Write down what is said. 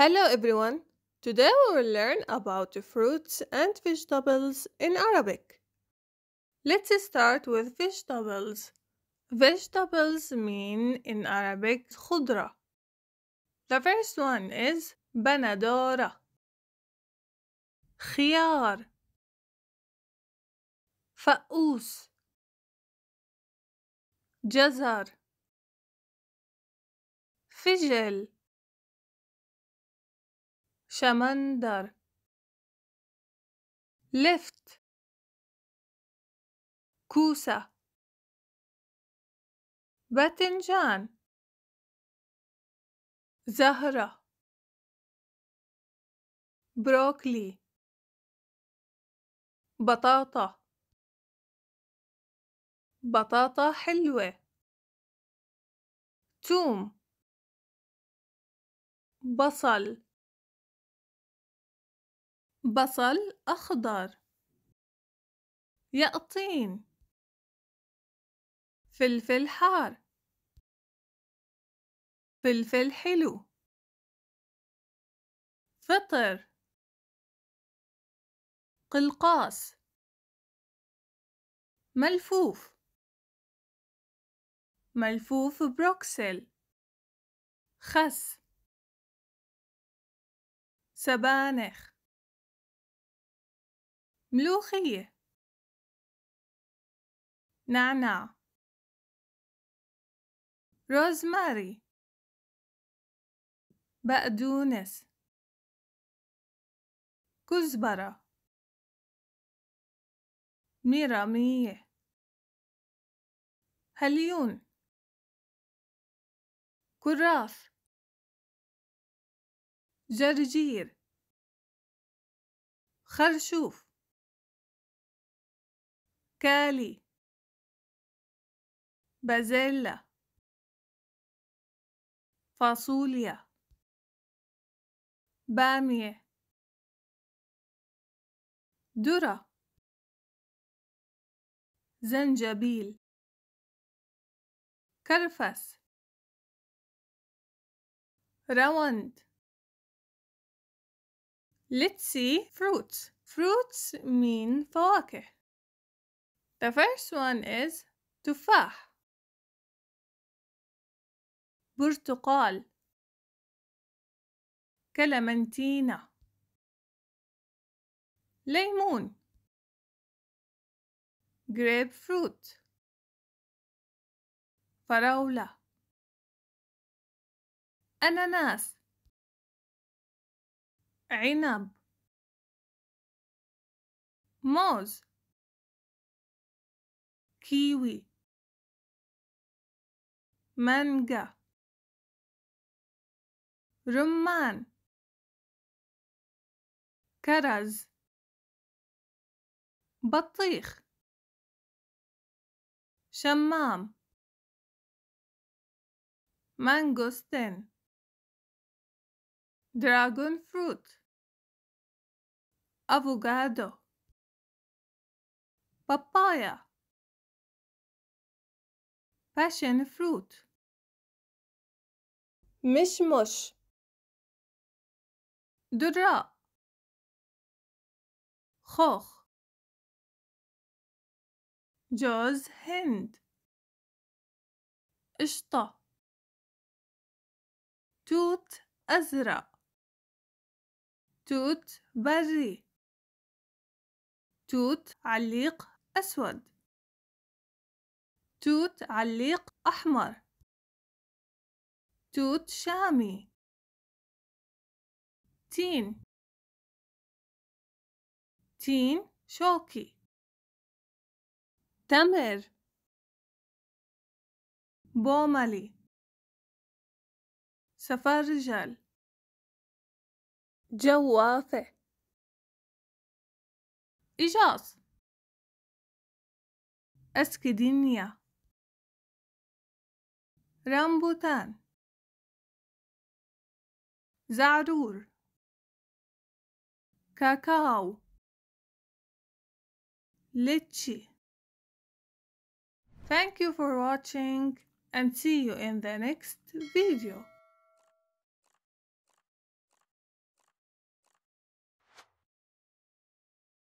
Hello everyone! Today we will learn about the fruits and vegetables in Arabic. Let's start with vegetables. Vegetables mean in Arabic khudra. The first one is banadora, khiyar, faus, jazar, fijel, شمندر لفت كوسة باتنجان زهرة بروكلي بطاطا بطاطا حلوة توم بصل بصل أخضر يقطين فلفل حار فلفل حلو فطر قلقاس ملفوف ملفوف بروكسل خس سبانخ ملوخية نعناع روزماري بقدونس كزبرة ميرامية هليون كراث جرجير خرشوف كالي بازيلا فاصوليا بامية ذرة زنجبيل كرفس روند Let's see fruits. Fruits mean فواكه The first one is تفاح برتقال كلمنتينا ليمون جريب فروت فراولة أناناس عنب موز كيوي مانجا رمان كرز بطيخ شمام مانجوستين دراغون فروت افوكادو بابايا passion fruit مشمش درا خوخ جوز هند قشطة توت أزرق توت بري توت عليق أسود توت عليق أحمر توت شامي تين تين شوكي تمر بوملي سفرجل جوافة إجاز أسكدينيا Rambutan, زعرور kakao لتشي Thank you for watching and see you in the next video.